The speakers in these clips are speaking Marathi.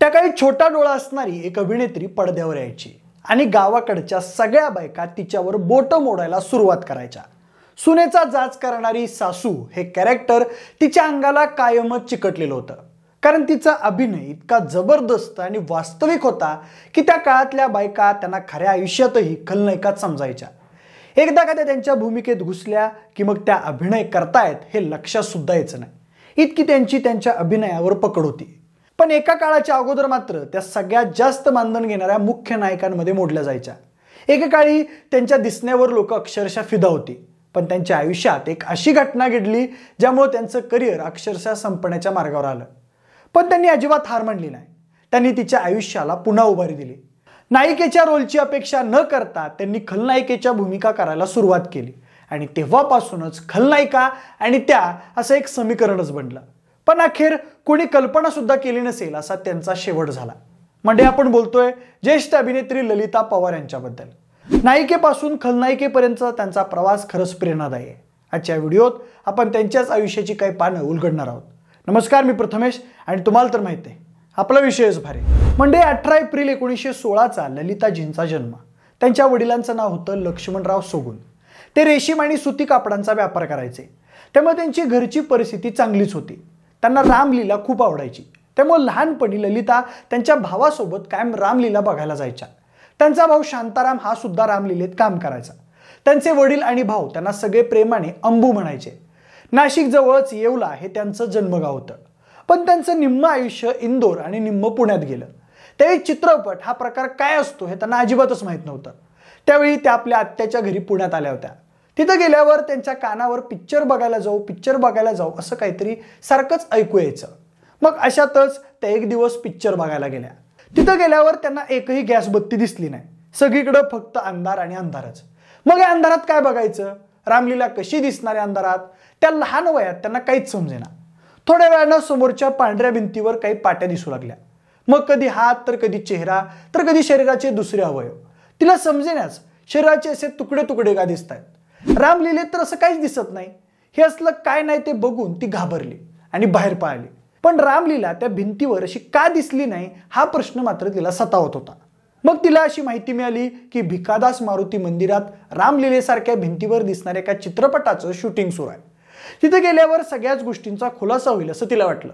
त्या काही छोटा डोळा असणारी एक अभिनेत्री पडद्यावर यायची आणि गावाकडच्या सगळ्या बायका तिच्यावर बोटं मोडायला सुरुवात करायच्या सुनेचा जाच करणारी सासू हे कॅरेक्टर तिच्या अंगाला कायमच चिकटलेलं होतं कारण तिचा अभिनय इतका जबरदस्त आणि वास्तविक होता की त्या काळातल्या बायका त्यांना खऱ्या आयुष्यातही खलनायकात समजायच्या एकदा का त्या त्यांच्या भूमिकेत घुसल्या की मग त्या अभिनय करतायत हे लक्षात सुद्धा यायचं नाही इतकी त्यांची त्यांच्या अभिनयावर पकड होती पण एका काळाच्या अगोदर मात्र त्या सगळ्यात जास्त मानधन घेणाऱ्या मुख्य नायकांमध्ये मोडल्या जायच्या एकेकाळी त्यांच्या दिसण्यावर लोक अक्षरशः फिदा होती पण त्यांच्या आयुष्यात एक अशी घटना घडली ज्यामुळे त्यांचं करिअर अक्षरशः संपण्याच्या मार्गावर आलं पण त्यांनी अजिबात हार मांडली नाही त्यांनी तिच्या आयुष्याला पुन्हा उभारी दिली नायिकेच्या रोलची अपेक्षा न करता त्यांनी खलनायिकेच्या भूमिका करायला सुरुवात केली आणि तेव्हापासूनच खलनायिका आणि त्या असं एक समीकरणच बनलं पण अखेर कोणी कल्पना सुद्धा केली नसेल असा त्यांचा शेवट झाला म्हणजे आपण बोलतोय ज्येष्ठ अभिनेत्री ललिता पवार यांच्याबद्दल नायिकेपासून खलनायिकेपर्यंत त्यांचा प्रवास खरंच प्रेरणादायी आहे आजच्या व्हिडिओत आपण त्यांच्याच आयुष्याची काही पानं उलगडणार आहोत नमस्कार मी प्रथमेश आणि तुम्हाला तर माहिती आहे आपला विषयच भारी म्हणजे अठरा एप्रिल एकोणीसशे सोळाचा ललिताजींचा जन्म त्यांच्या वडिलांचं नाव होतं लक्ष्मणराव सोगून ते रेशीम आणि सुती कापडांचा व्यापार करायचे त्यामुळे त्यांची घरची परिस्थिती चांगलीच होती त्यांना रामलीला खूप आवडायची त्यामुळे लहानपणी ललिता त्यांच्या भावासोबत कायम रामलीला बघायला जायच्या त्यांचा भाऊ शांताराम हा सुद्धा रामलीलेत काम करायचा त्यांचे वडील आणि भाऊ त्यांना सगळे प्रेमाने अंबू म्हणायचे नाशिक जवळच येवला हे त्यांचं जन्मगाव होतं पण त्यांचं निम्म आयुष्य इंदोर आणि निम्म पुण्यात गेलं ते चित्रपट हा प्रकार काय असतो हे त्यांना अजिबातच माहीत नव्हतं त्यावेळी त्या आपल्या आत्याच्या घरी पुण्यात आल्या होत्या तिथं गेल्यावर त्यांच्या कानावर पिक्चर बघायला जाऊ पिक्चर बघायला जाऊ असं काहीतरी सारखंच ऐकू यायचं मग अशातच त्या एक दिवस पिक्चर बघायला गेल्या तिथं गेल्यावर त्यांना एकही गॅस बत्ती दिसली नाही सगळीकडं फक्त अंधार आणि अंधारच मग या अंधारात काय बघायचं रामलीला कशी दिसणाऱ्या अंधारात त्या लहान वयात त्यांना काहीच समजेना थोड्या वेळानं समोरच्या पांढऱ्या भिंतीवर काही पाट्या दिसू लागल्या मग कधी हात तर कधी चेहरा तर कधी शरीराचे दुसरे अवयव तिला समजेनाच शरीराचे असे तुकडे तुकडे का दिसत आहेत रामलीलेत तर असं काहीच दिसत नाही हे असलं काय नाही ते बघून ती घाबरली आणि बाहेर पळाली पण रामलीला त्या भिंतीवर अशी का दिसली नाही हा प्रश्न मात्र तिला सतावत होता मग तिला अशी माहिती मिळाली की भिकादास मारुती मंदिरात रामलीलेसारख्या भिंतीवर दिसणाऱ्या एका चित्रपटाचं शूटिंग सुरू आहे तिथे गेल्यावर सगळ्याच गोष्टींचा खुलासा होईल असं तिला वाटलं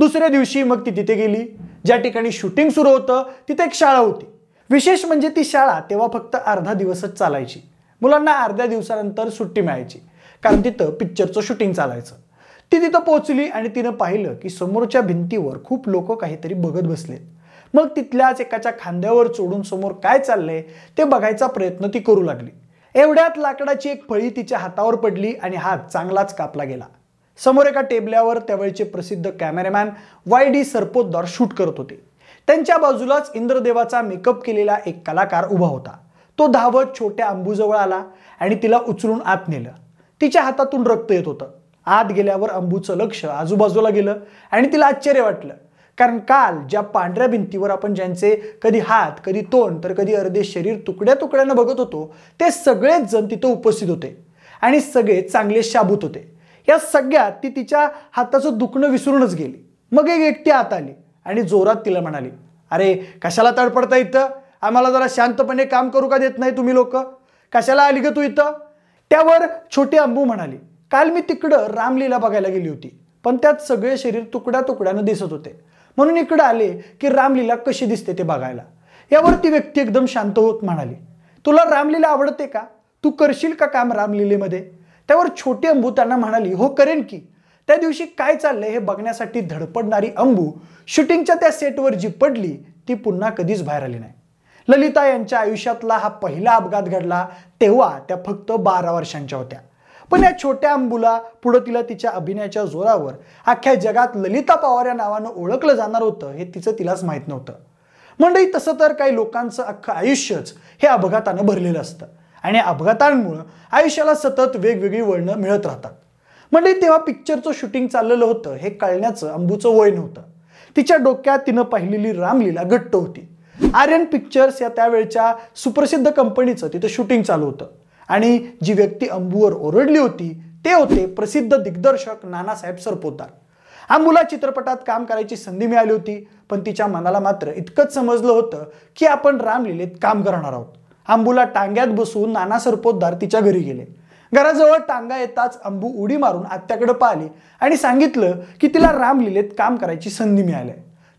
दुसऱ्या दिवशी मग ती तिथे गेली ज्या ठिकाणी शूटिंग सुरू होतं तिथे एक शाळा होती विशेष म्हणजे ती शाळा तेव्हा फक्त अर्धा दिवसच चालायची मुलांना अर्ध्या दिवसानंतर सुट्टी मिळायची कारण तिथं पिक्चरचं शूटिंग चालायचं ती तिथं पोहोचली आणि तिनं पाहिलं की समोरच्या भिंतीवर खूप लोक काहीतरी बघत बसलेत मग तिथल्याच एकाच्या खांद्यावर चोडून समोर काय चाललंय ते बघायचा प्रयत्न ती करू लागली एवढ्यात लाकडाची एक फळी तिच्या हातावर पडली आणि हात चांगलाच कापला गेला समोर एका टेबल्यावर त्यावेळचे प्रसिद्ध cameraman Y D Sarpotdar shoot करत होते त्यांच्या बाजूलाच इंद्रदेवाचा मेकअप केलेला एक कलाकार उभा होता तो धावत छोट्या अंबूजवळ आला आणि तिला उचलून आत नेलं तिच्या हातातून रक्त येत होतं आत गेल्यावर अंबूचं लक्ष आजूबाजूला गेलं आणि तिला आश्चर्य वाटलं कारण काल ज्या पांढऱ्या भिंतीवर आपण ज्यांचे कधी हात कधी तोंड तर कधी अर्धे शरीर तुकड्या तुकड्यानं बघत होतो ते सगळेच जण तिथं उपस्थित होते आणि सगळे चांगले शाबूत होते या सगळ्यात ती तिच्या हाताचं दुखणं विसरूनच गेली मग एक व्यक्ती आत आली आणि जोरात तिला म्हणाली अरे कशाला तडपडता इथं आम्हाला जरा शांतपणे काम करू का देत नाही तुम्ही लोक कशाला आली ग तू इथं त्यावर छोटे अंबू म्हणाली काल मी तिकडं रामलीला बघायला गेली होती पण त्यात सगळे शरीर तुकड्या तुकड्यानं दिसत होते म्हणून इकडं आले की रामलीला कशी दिसते ते बघायला यावर ती व्यक्ती एकदम शांत होत म्हणाली तुला रामलीला आवडते का तू करशील का काम रामलीलेमध्ये त्यावर छोटे अंबू त्यांना म्हणाली हो करेन की त्या दिवशी काय चाललंय हे बघण्यासाठी धडपडणारी अंबू शूटिंगच्या त्या सेटवर जी पडली ती पुन्हा कधीच बाहेर आली नाही ललिता यांच्या आयुष्यातला हा पहिला अपघात घडला तेव्हा त्या फक्त बारा वर्षांच्या होत्या पण या छोट्या अंबुला पुढं तिला तिच्या अभिनयाच्या जोरावर अख्ख्या जगात ललिता पवार या नावानं ओळखलं जाणार होतं हे तिचं तिलाच माहीत नव्हतं मंडळी तसं तर काही लोकांचं अख्खं आयुष्यच हे अपघातानं भरलेलं असतं आणि अपघातांमुळं आयुष्याला सतत वेगवेगळी वळणं मिळत राहतात म्हणजे तेव्हा पिक्चरचं शूटिंग चाललेलं होतं हे कळण्याचं अंबूचं वय नव्हतं तिच्या डोक्यात तिनं पाहिलेली रामलीला घट्ट होती आर्यन पिक्चर्स या त्यावेळच्या सुप्रसिद्ध कंपनीचं तिथं शूटिंग चालू होतं आणि जी व्यक्ती अंबूवर ओरडली होती ते होते प्रसिद्ध दिग्दर्शक नानासाहेब सरपोतदार आंबूला चित्रपटात काम करायची संधी मिळाली होती पण तिच्या मनाला मात्र इतकंच समजलं होतं की आपण रामलीलेत काम करणार आहोत अंबूला टांग्यात बसून नाना सरपोतदार तिच्या घरी गेले घराजवळ टांगा येताच अंबू उडी मारून आत्याकडे पाहिली आणि सांगितलं की तिला रामलीलेत काम करायची संधी मिळाली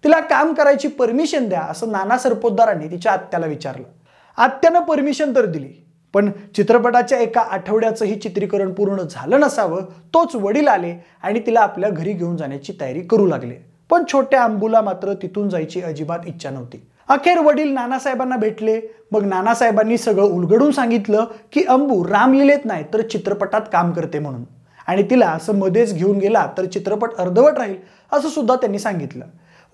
तिला काम करायची परमिशन द्या असं नाना सरपोतदारांनी तिच्या आत्याला विचारलं आत्यानं परमिशन तर दिली पण चित्रपटाच्या एका आठवड्याचंही चित्रीकरण पूर्ण झालं नसावं तोच वडील आले आणि तिला आपल्या घरी घेऊन जाण्याची तयारी करू लागले पण छोट्या अंबूला मात्र तिथून जायची अजिबात इच्छा नव्हती अखेर वडील नानासाहेबांना भेटले मग नानासाहेबांनी सगळं उलगडून सांगितलं की अंबू रामलीलेत नाही तर चित्रपटात काम करते म्हणून आणि तिला असं मध्येच घेऊन गेला तर चित्रपट अर्धवट राहील असं सुद्धा त्यांनी सांगितलं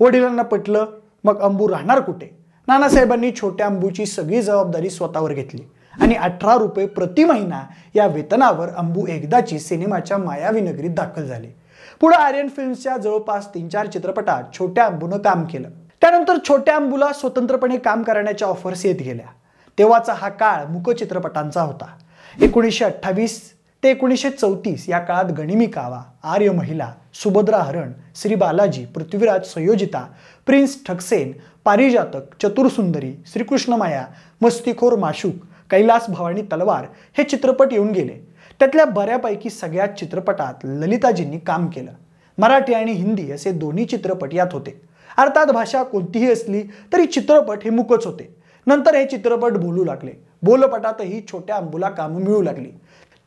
वडिलांना पटलं मग अंबू राहणार कुठे नानासाहेबांनी छोट्या अंबूची सगळी जबाबदारी स्वतःवर घेतली आणि अठरा रुपये प्रति महिना या वेतनावर अंबू एकदाची सिनेमाच्या मायावी नगरीत दाखल झाली पुढे आर्यन फिल्म्सच्या जवळपास तीन चार चित्रपटात छोट्या अंबूनं काम केलं त्यानंतर छोट्या अंबूला स्वतंत्रपणे काम करण्याच्या ऑफर्स येत गेल्या तेव्हाचा हा काळ मुक चित्रपटांचा होता एकोणीसशे अठ्ठावीस ते एकोणीसशे चौतीस या काळात गणिमी कावा आर्य महिला सुभद्रा हरण श्री बालाजी पृथ्वीराज संयोजिता प्रिन्स ठकसेन पारिजातक चतुरसुंदरी श्रीकृष्णमाया मस्तीखोर माशुक कैलास भवानी तलवार हे चित्रपट येऊन गेले त्यातल्या बऱ्यापैकी सगळ्या चित्रपटात ललिताजींनी काम केलं मराठी आणि हिंदी असे दोन्ही चित्रपट यात होते अर्थात भाषा कोणतीही असली तरी चित्रपट हे मुकच होते नंतर हे चित्रपट बोलू लागले बोलपटातही छोट्या अंबूला कामं मिळू लागली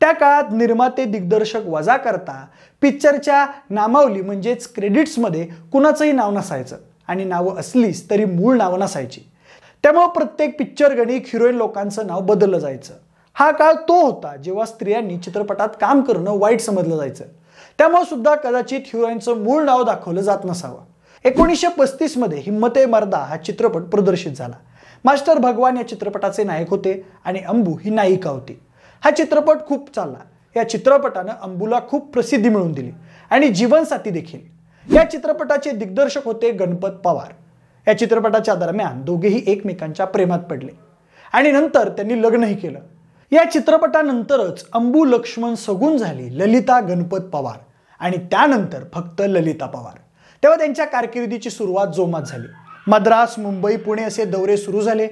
त्या काळात निर्माते दिग्दर्शक वजा करता पिक्चरच्या नामावली म्हणजेच क्रेडिट्समध्ये कुणाचंही नाव नसायचं आणि नावं असलीच तरी मूळ नावं नसायची त्यामुळं प्रत्येक पिक्चर गणिक हिरोईन लोकांचं नाव बदललं जायचं हा काळ तो होता जेव्हा स्त्रियांनी चित्रपटात काम करणं वाईट समजलं जायचं त्यामुळे सुद्धा कदाचित हिरोईनचं मूळ नाव दाखवलं जात नसावं एकोणीसशे पस्तीसमध्ये हिम्मत ए मर्दा हा चित्रपट प्रदर्शित झाला मास्टर भगवान या चित्रपटाचे नायक होते आणि अंबू ही नायिका होती हा चित्रपट खूप चालला या चित्रपटानं अंबूला खूप प्रसिद्धी मिळवून दिली आणि जीवनसाथी देखील या चित्रपटाचे दिग्दर्शक होते गणपत पवार या चित्रपटाच्या दरम्यान दोघेही एकमेकांच्या प्रेमात पडले आणि नंतर त्यांनी लग्नही केलं या चित्रपटानंतरच अंबू लक्ष्मण सगून झाली ललिता गणपत पवार आणि त्यानंतर फक्त ललिता पवार तेव्हा त्यांच्या कारकिर्दीची सुरुवात जोमात झाली मद्रास मुंबई पुणे असे दौरे सुरू झाले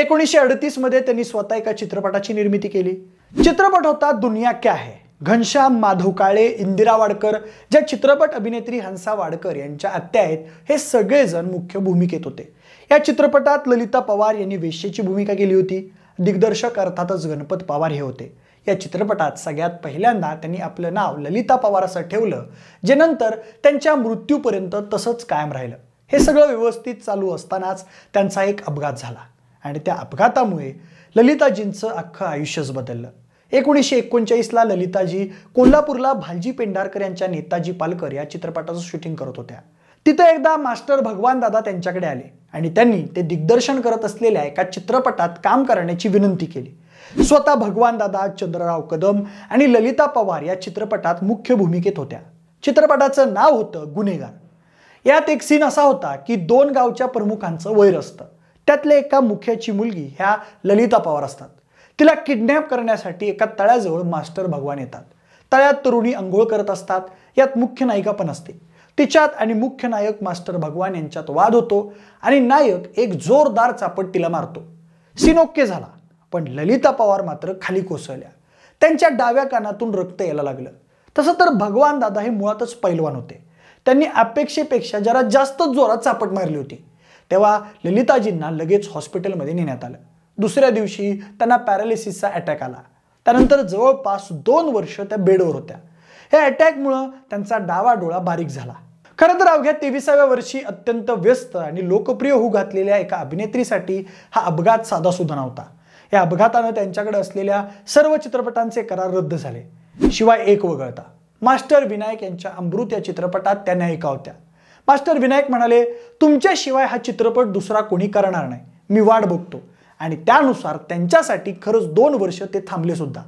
एकोणीसशे अडतीसमध्ये त्यांनी स्वतः एका चित्रपटाची निर्मिती केली चित्रपट होता दुनिया क्या है घनश्याम माधव काळे इंदिरा वाडकर ज्या चित्रपट अभिनेत्री हंसा वाडकर यांच्या आत्या आहेत हे सगळेजण मुख्य भूमिकेत होते या चित्रपटात ललिता पवार यांनी वेश्येची भूमिका केली होती दिग्दर्शक अर्थातच गणपत पवार हे होते या चित्रपटात सगळ्यात पहिल्यांदा त्यांनी आपलं नाव ललिता पवार असं ठेवलं जे नंतर त्यांच्या मृत्यूपर्यंत तसंच कायम राहिलं हे सगळं व्यवस्थित चालू असतानाच त्यांचा एक अपघात झाला आणि त्या अपघातामुळे ललिताजींचं अख्खं आयुष्यच बदललं एकोणीसशे एकोणचाळीसला ललिताजी कोल्हापूरला भालजी पेंढारकर यांच्या नेताजी पालकर या चित्रपटाचं शूटिंग करत होत्या तिथे एकदा मास्टर भगवान दादा त्यांच्याकडे आले आणि त्यांनी ते दिग्दर्शन करत असलेल्या एका चित्रपटात काम करण्याची विनंती केली स्वतः भगवान दादा चंद्रराव कदम आणि ललिता पवार या चित्रपटात मुख्य भूमिकेत होत्या चित्रपटाचं नाव होतं गुन्हेगार यात एक सीन असा होता की दोन गावच्या प्रमुखांचं वैर असतं त्यातल्या एका मुख्याची मुलगी ह्या ललिता पवार असतात तिला किडनॅप करण्यासाठी एका तळ्याजवळ मास्टर भगवान येतात तळ्यात तरुणी अंघोळ करत असतात यात मुख्य नायिका पण असते तिच्यात आणि मुख्य नायक मास्टर भगवान यांच्यात वाद होतो आणि नायक एक जोरदार चापट तिला मारतो सीन ओके झाला पण ललिता पवार मात्र खाली कोसळल्या त्यांच्या डाव्या कानातून रक्त यायला लागलं तसं तर भगवान दादा हे मुळातच पैलवान होते त्यांनी अपेक्षेपेक्षा जरा जास्त जोरात चापट मारली होती तेव्हा ललिताजींना लगेच हॉस्पिटलमध्ये नेण्यात आलं दुसऱ्या दिवशी त्यांना पॅरालिसिसचा अटॅक आला त्यानंतर जवळपास दोन वर्ष त्या बेडवर होत्या या अटॅकमुळं त्यांचा डावा डोळा बारीक झाला खरं तर अवघ्या तेविसाव्या वर्षी अत्यंत व्यस्त आणि लोकप्रिय होऊ घातलेल्या एका अभिनेत्रीसाठी हा अपघात साधा नव्हता या अपघातानं त्यांच्याकडे असलेल्या सर्व चित्रपटांचे करार रद्द झाले शिवाय एक वगळता मास्टर विनायक यांच्या अमृत या चित्रपटात त्या नायिका होत्या मास्टर विनायक म्हणाले तुमच्याशिवाय हा चित्रपट दुसरा कोणी करणार नाही मी वाट बघतो आणि त्यानुसार त्यांच्यासाठी खरंच दोन वर्ष ते थांबले सुद्धा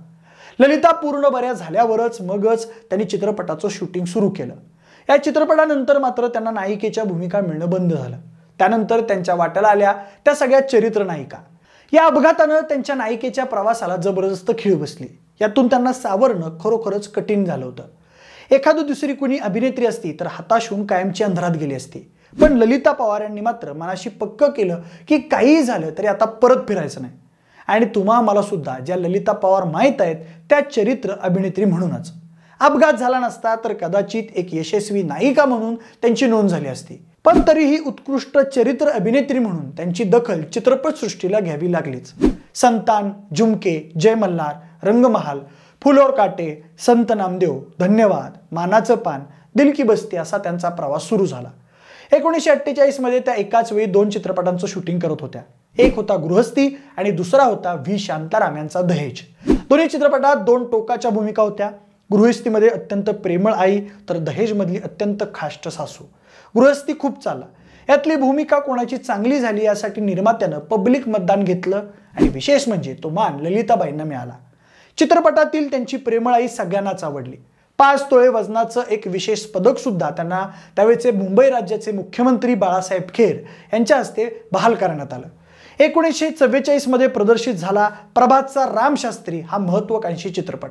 ललिता पूर्ण बऱ्या झाल्यावरच मगच त्यांनी चित्रपटाचं शूटिंग सुरू केलं या चित्रपटानंतर मात्र त्यांना नायिकेच्या भूमिका मिळणं बंद झालं त्यानंतर त्यांच्या वाट्याला आल्या त्या सगळ्या चरित्र नायिका या अपघातानं त्यांच्या नायिकेच्या प्रवासाला जबरदस्त खीळ बसली यातून त्यांना सावरणं खरोखरच कठीण झालं होतं एखादं दुसरी कुणी अभिनेत्री असती तर हताश होऊन कायमची अंधारात गेली असती पण ललिता पवार यांनी मात्र मनाशी पक्क केलं की काहीही झालं तरी आता परत फिरायचं नाही आणि तुम्हा मला सुद्धा ज्या ललिता पवार माहीत आहेत त्या चरित्र अभिनेत्री म्हणूनच अपघात झाला नसता तर कदाचित एक यशस्वी नायिका म्हणून त्यांची नोंद झाली असती पण तरीही उत्कृष्ट चरित्र अभिनेत्री म्हणून त्यांची दखल चित्रपट सृष्टीला घ्यावी लागलीच संतान झुमके जय मल्हार रंगमहाल फुलोर काटे संत नामदेव धन्यवाद मानाचं पान दिलकी बस्ती असा त्यांचा प्रवास सुरू झाला एकोणीसशे अठ्ठेचाळीसमध्ये त्या एकाच वेळी दोन चित्रपटांचं शूटिंग करत होत्या एक होता गृहस्थी आणि दुसरा होता व्ही शांताराम यांचा दहेज दोन्ही चित्रपटात दोन टोकाच्या भूमिका होत्या गृहस्थीमध्ये अत्यंत प्रेमळ आई तर दहेजमधली अत्यंत खाष्ट सासू गृहस्थी खूप चालला यातली भूमिका कोणाची चांगली झाली यासाठी निर्मात्यानं पब्लिक मतदान घेतलं आणि विशेष म्हणजे तो मान ललिताबाईंना मिळाला चित्रपटातील त्यांची प्रेमळाई सगळ्यांनाच आवडली पाच तोळे वजनाचं एक विशेष पदक सुद्धा त्यांना त्यावेळेचे मुंबई राज्याचे मुख्यमंत्री बाळासाहेब खेर यांच्या हस्ते बहाल करण्यात आलं एकोणीसशे चव्वेचाळीसमध्ये प्रदर्शित झाला प्रभातचा रामशास्त्री हा महत्वाकांक्षी चित्रपट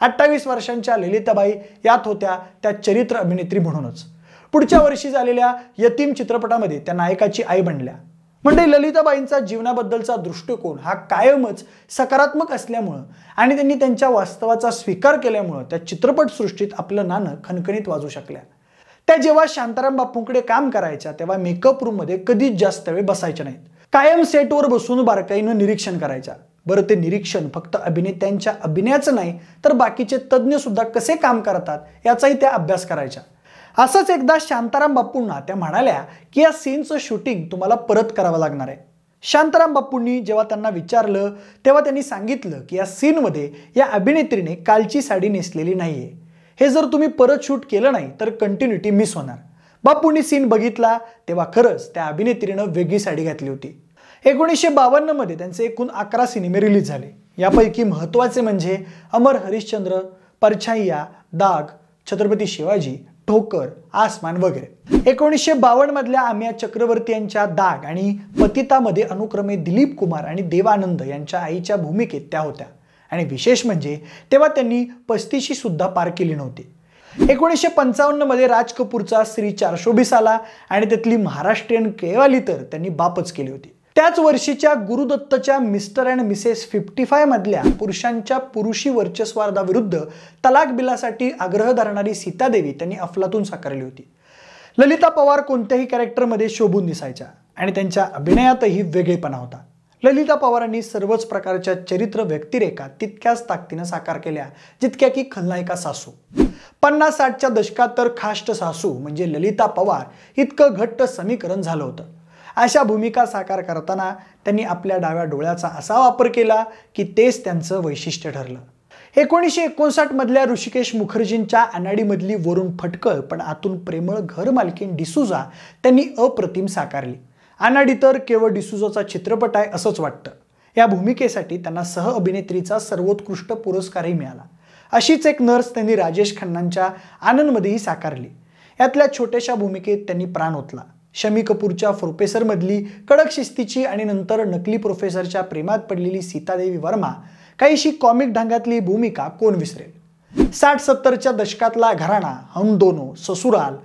अठ्ठावीस वर्षांच्या ललिताबाई यात होत्या त्या चरित्र अभिनेत्री म्हणूनच पुढच्या वर्षी झालेल्या यतीम चित्रपटामध्ये त्या नायकाची आई बनल्या म्हणजे ललिताबाईंचा जीवनाबद्दलचा दृष्टिकोन हा कायमच सकारात्मक असल्यामुळं आणि त्यांनी त्यांच्या वास्तवाचा स्वीकार केल्यामुळं त्या चित्रपटसृष्टीत आपलं नाणं खणखणीत वाजू शकल्या त्या जेव्हा शांताराम बापूंकडे काम करायच्या तेव्हा मेकअप रूममध्ये कधीच जास्त वेळ बसायच्या नाहीत कायम सेटवर बसून बारकाईनं निरीक्षण करायच्या बरं ते निरीक्षण फक्त अभिनेत्यांच्या अभिनयाचं नाही तर बाकीचे तज्ज्ञ सुद्धा कसे काम करतात याचाही त्या अभ्यास करायच्या असंच एकदा शांताराम बाप्पूंना त्या म्हणाल्या की या सीनचं शूटिंग तुम्हाला परत करावं लागणार आहे शांताराम बाप्पूंनी जेव्हा त्यांना विचारलं तेव्हा त्यांनी सांगितलं की या सीनमध्ये या अभिनेत्रीने कालची साडी नेसलेली नाही हे जर तुम्ही परत शूट केलं नाही तर कंटिन्युटी मिस होणार बापूंनी सीन बघितला तेव्हा खरंच त्या अभिनेत्रीनं वेगळी साडी घातली होती एकोणीसशे बावन्नमध्ये त्यांचे एकूण अकरा सिनेमे रिलीज झाले यापैकी महत्त्वाचे म्हणजे अमर हरिश्चंद्र परछाईया दाग छत्रपती शिवाजी ठोकर आसमान वगैरे एकोणीसशे बावन्नमधल्या आम्या चक्रवर्ती यांच्या दाग आणि पतितामध्ये अनुक्रमे दिलीप कुमार आणि देवानंद यांच्या आईच्या भूमिकेत त्या होत्या आणि विशेष म्हणजे तेव्हा त्यांनी पस्तीशी सुद्धा पार केली नव्हती एकोणीसशे पंचावन्नमध्ये राज कपूरचा श्री चारशोबीस आला आणि त्यातली महाराष्ट्रीयन केवाली तर त्यांनी बापच केली होती त्याच वर्षीच्या गुरुदत्तच्या मिस्टर अँड मिसेस फिफ्टी मधल्या पुरुषांच्या पुरुषी वर्चस्वार्धाविरुद्ध तलाक बिलासाठी आग्रह धरणारी सीतादेवी त्यांनी अफलातून साकारली होती ललिता पवार कोणत्याही कॅरेक्टरमध्ये शोभून दिसायच्या आणि त्यांच्या अभिनयातही वेगळेपणा होता ललिता पवारांनी सर्वच प्रकारच्या चरित्र व्यक्तिरेखा तितक्याच ताकदीनं साकार केल्या जितक्या की खलनायिका सासू पन्नास साठच्या दशकात तर खाष्ट सासू म्हणजे ललिता पवार इतकं घट्ट समीकरण झालं होतं अशा भूमिका साकार करताना त्यांनी आपल्या डाव्या डोळ्याचा असा वापर केला की तेच त्यांचं वैशिष्ट्य ठरलं एकोणीसशे एकोणसाठमधल्या ऋषिकेश मुखर्जींच्या अनाडीमधली वरून फटकळ पण आतून प्रेमळ घरमालकीन डिसुजा त्यांनी अप्रतिम साकारली अनाडी तर केवळ डिसुजाचा चित्रपट आहे असंच वाटतं या भूमिकेसाठी त्यांना सहअभिनेत्रीचा सर्वोत्कृष्ट पुरस्कारही मिळाला अशीच एक नर्स त्यांनी राजेश खन्नांच्या आनंदमध्येही साकारली यातल्या छोट्याशा भूमिकेत त्यांनी प्राण ओतला शमी कपूरच्या प्रोफेसरमधली कडक शिस्तीची आणि नंतर नकली प्रोफेसरच्या प्रेमात पडलेली सीतादेवी वर्मा काहीशी कॉमिक ढंगातली भूमिका कोण विसरेल साठ सत्तरच्या दशकातला घराणा हम दोनो ससुराल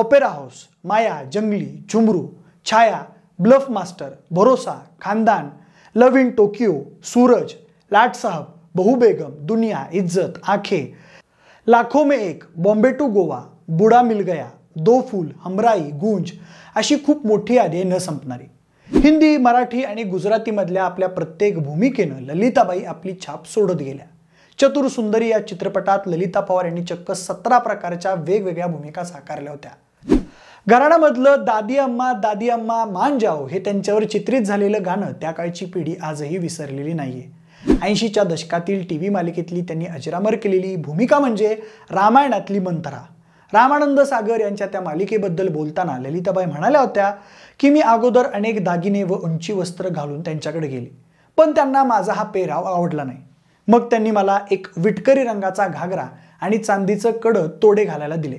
ऑपेरा हाऊस माया जंगली झुमरू छाया ब्लफ मास्टर भरोसा खानदान लव इन टोकियो सूरज लाट साहब दुनिया इज्जत आखे लाखो में एक बॉम्बे टू गोवा बुडा मिल गया दो फूल हमराई गुंज अशी खूप मोठी यादी आहे न संपणारी हिंदी मराठी आणि गुजरातीमधल्या आपल्या प्रत्येक भूमिकेनं ललिताबाई आपली छाप सोडत गेल्या चतुर सुंदरी या चित्रपटात ललिता पवार यांनी चक्क सतरा प्रकारच्या वेगवेगळ्या भूमिका साकारल्या होत्या घराण्यामधलं दादी अम्मा दादी अम्मा मान जाओ हे त्यांच्यावर चित्रित झालेलं गाणं त्या काळची पिढी आजही विसरलेली नाहीये ऐंशीच्या दशकातील टी व्ही मालिकेतली त्यांनी अजरामर केलेली भूमिका म्हणजे रामायणातली मंत्रा रामानंद सागर यांच्या त्या मालिकेबद्दल बोलताना ललिताबाई म्हणाल्या होत्या की मी अगोदर अनेक दागिने व उंची वस्त्र घालून त्यांच्याकडे गेले पण त्यांना माझा हा पेराव आवडला नाही मग त्यांनी मला एक विटकरी रंगाचा घागरा आणि चांदीचं कडं तोडे घालायला दिले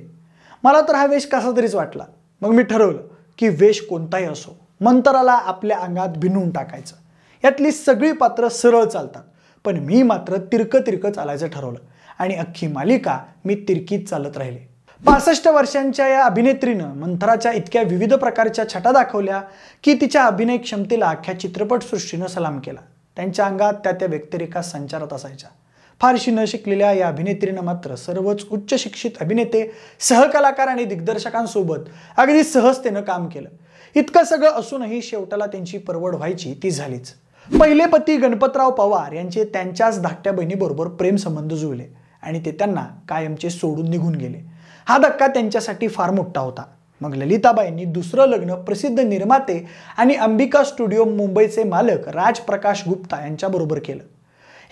मला तर हा वेश कसा तरीच वाटला मग मी ठरवलं की वेश कोणताही असो मंतराला आपल्या अंगात भिनून टाकायचं यातली सगळी पात्र सरळ चालतात पण मी मात्र तिरकं तिरकं चालायचं ठरवलं आणि अख्खी मालिका मी तिरकीत चालत राहिले पासष्ट वर्षांच्या या अभिनेत्रीनं मंथराच्या इतक्या विविध प्रकारच्या छटा दाखवल्या की तिच्या अभिनय क्षमतेला अख्ख्या चित्रपटसृष्टीनं सलाम केला त्यांच्या अंगात त्या त्या व्यक्तिरेखा संचारात असायच्या फारशी न शिकलेल्या या अभिनेत्रीनं मात्र सर्वच उच्च शिक्षित अभिनेते सहकलाकार आणि दिग्दर्शकांसोबत अगदी सहजतेनं काम केलं इतकं सगळं असूनही शेवटाला त्यांची परवड व्हायची ती झालीच पहिले पती गणपतराव पवार यांचे त्यांच्याच धाकट्या बहिणीबरोबर प्रेमसंबंध जुळले आणि ते त्यांना कायमचे सोडून निघून गेले हा धक्का त्यांच्यासाठी फार मोठा होता मग ललिताबाईंनी दुसरं लग्न प्रसिद्ध निर्माते आणि अंबिका स्टुडिओ मुंबईचे मालक राजप्रकाश गुप्ता यांच्याबरोबर केलं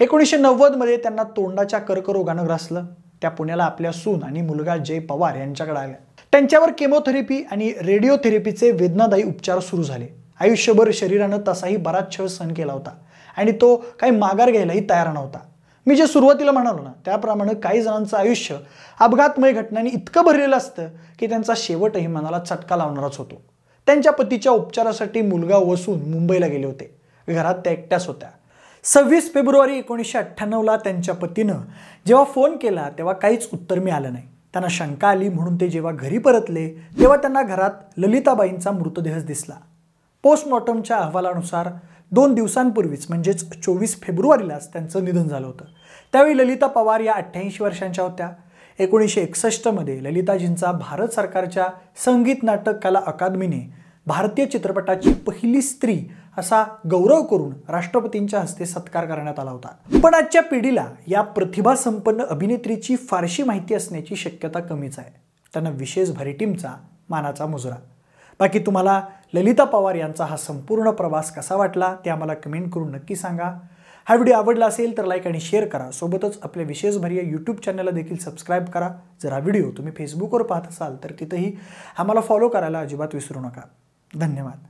एकोणीसशे नव्वदमध्ये त्यांना तोंडाच्या कर्करोगानं ग्रासलं त्या पुण्याला आपल्या सून आणि मुलगा जय पवार यांच्याकडे आल्या त्यांच्यावर केमोथेरपी आणि रेडिओथेरपीचे वेदनादायी उपचार सुरू झाले आयुष्यभर शरीरानं तसाही बराच छळ सहन केला होता आणि तो काही माघार घ्यायलाही तयार नव्हता मी जे सुरुवातीला म्हणालो ना त्याप्रमाणे काही जणांचं आयुष्य अपघातमय घटनांनी इतकं भरलेलं असतं की त्यांचा शेवटही मनाला चटका लावणाराच होतो त्यांच्या पतीच्या उपचारासाठी मुलगा वसून मुंबईला गेले होते घरात त्या एकट्याच होत्या सव्वीस फेब्रुवारी एकोणीसशे अठ्ठ्याण्णवला त्यांच्या पतीनं जेव्हा फोन केला तेव्हा काहीच उत्तर आलं नाही त्यांना शंका आली म्हणून ते जेव्हा घरी परतले तेव्हा त्यांना घरात ललिताबाईंचा मृतदेह दिसला पोस्टमॉर्टमच्या अहवालानुसार दोन दिवसांपूर्वीच म्हणजेच चोवीस फेब्रुवारीलाच त्यांचं निधन झालं होतं त्यावेळी ललिता पवार या अठ्ठ्याऐंशी वर्षांच्या होत्या एकोणीसशे एकसष्टमध्ये ललिताजींचा भारत सरकारच्या संगीत नाटक कला अकादमीने भारतीय चित्रपटाची पहिली स्त्री असा गौरव करून राष्ट्रपतींच्या हस्ते सत्कार करण्यात आला होता पण आजच्या पिढीला या प्रतिभासंपन्न अभिनेत्रीची फारशी माहिती असण्याची शक्यता कमीच आहे त्यांना विशेष भरिटीमचा मानाचा मुजरा बाकी तुम्हाला ललिता पवार यांचा हा संपूर्ण प्रवास कसा वाटला ते आम्हाला कमेंट करून नक्की सांगा हा व्हिडिओ आवडला असेल तर लाईक आणि शेअर करा सोबतच आपल्या विशेष भरिया यूट्यूब चॅनलला देखील सबस्क्राईब करा जर हा व्हिडिओ तुम्ही फेसबुकवर पाहत असाल तर तिथेही आम्हाला फॉलो करायला अजिबात विसरू नका धन्यवाद